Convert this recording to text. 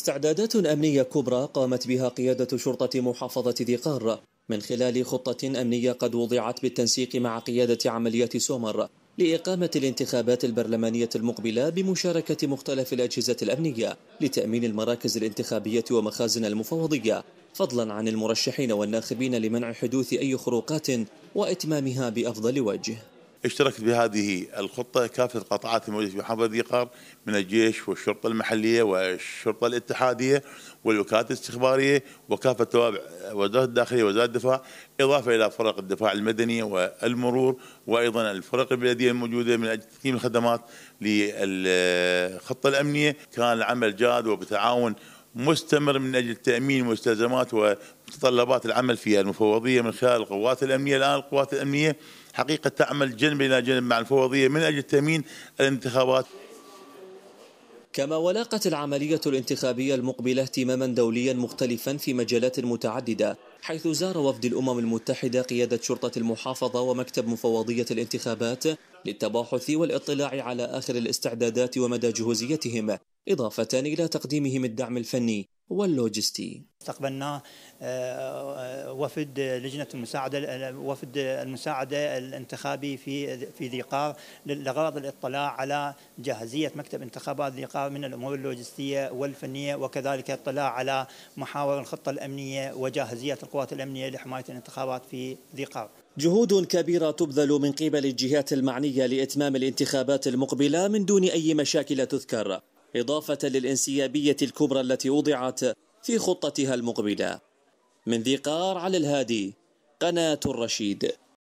استعدادات أمنية كبرى قامت بها قيادة شرطة محافظة ذي قار من خلال خطة أمنية قد وضعت بالتنسيق مع قيادة عمليات سومر لإقامة الانتخابات البرلمانية المقبلة بمشاركة مختلف الأجهزة الأمنية لتأمين المراكز الانتخابية ومخازن المفوضية فضلا عن المرشحين والناخبين لمنع حدوث أي خروقات وإتمامها بأفضل وجه اشتركت بهذه الخطة كافة القطاعات الموجودة في محافظة ذي قار من الجيش والشرطة المحلية والشرطة الاتحادية والوكالات الاستخبارية وكافة توابع وزارة الداخلية وزارة الدفاع إضافة إلى فرق الدفاع المدني والمرور وأيضا الفرق البلدية الموجودة من أجل تقديم الخدمات للخطة الأمنية كان العمل جاد وبتعاون مستمر من أجل تأمين مستلزمات ومتطلبات العمل فيها المفوضية من خلال القوات الأمنية الآن القوات الأمنية حقيقة تعمل جنب إلى جنب مع المفوضية من أجل تأمين الانتخابات كما ولاقت العملية الانتخابية المقبلة اهتماما دوليا مختلفا في مجالات متعددة حيث زار وفد الأمم المتحدة قيادة شرطة المحافظة ومكتب مفوضية الانتخابات للتباحث والاطلاع على آخر الاستعدادات ومدى جهوزيتهم إضافة إلى تقديمهم الدعم الفني واللوجستي استقبلنا آه، آه، وفد لجنة المساعدة وفد المساعدة الانتخابي في في ذي قار لغرض الاطلاع على جاهزية مكتب انتخابات ذي قار من الأمور اللوجستية والفنية وكذلك الاطلاع على محاور الخطة الأمنية وجاهزية القوات الأمنية لحماية الانتخابات في ذي قار جهود كبيرة تبذل من قبل الجهات المعنية لإتمام الانتخابات المقبلة من دون أي مشاكل تذكر إضافة للانسيابية الكبرى التي وضعت في خطتها المقبلة من ذي قار على الهادي قناة الرشيد